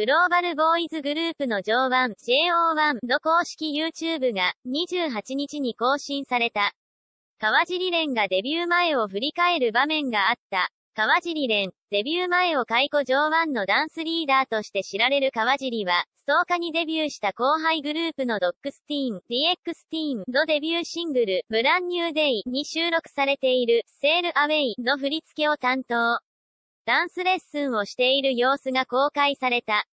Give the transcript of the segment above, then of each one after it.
グローバルボーイズグループの上腕 JO1 の公式 YouTube が28日に更新された。川尻蓮がデビュー前を振り返る場面があった。川尻蓮、デビュー前を解雇上腕のダンスリーダーとして知られる川尻は、10日にデビューした後輩グループのドックスティーン、DX ティーンのデビューシングル、ブランニューデイに収録されている、セールアウェイの振り付けを担当。ダンスレッスンをしている様子が公開された。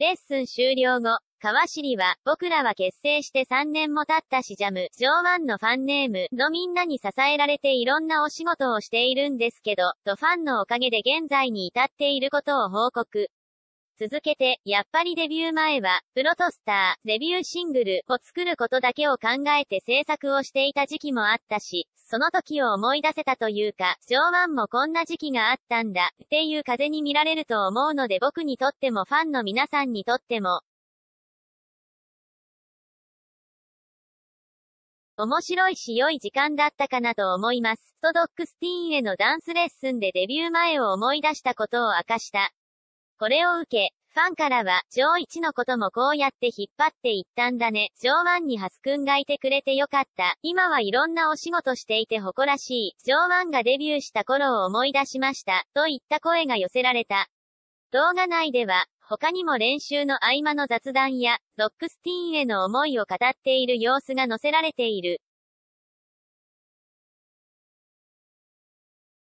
レッスン終了後、川尻は、僕らは結成して3年も経ったしジャム、上腕のファンネームのみんなに支えられていろんなお仕事をしているんですけど、とファンのおかげで現在に至っていることを報告。続けて、やっぱりデビュー前は、プロトスター、デビューシングルを作ることだけを考えて制作をしていた時期もあったし、その時を思い出せたというか、上腕もこんな時期があったんだ、っていう風に見られると思うので僕にとってもファンの皆さんにとっても、面白いし良い時間だったかなと思います。ストドックスティーンへのダンスレッスンでデビュー前を思い出したことを明かした。これを受け、ファンからは、上一1のこともこうやって引っ張っていったんだね。上腕にハスくんがいてくれてよかった。今はいろんなお仕事していて誇らしい。上腕がデビューした頃を思い出しました。といった声が寄せられた。動画内では、他にも練習の合間の雑談や、ロックスティーンへの思いを語っている様子が載せられている。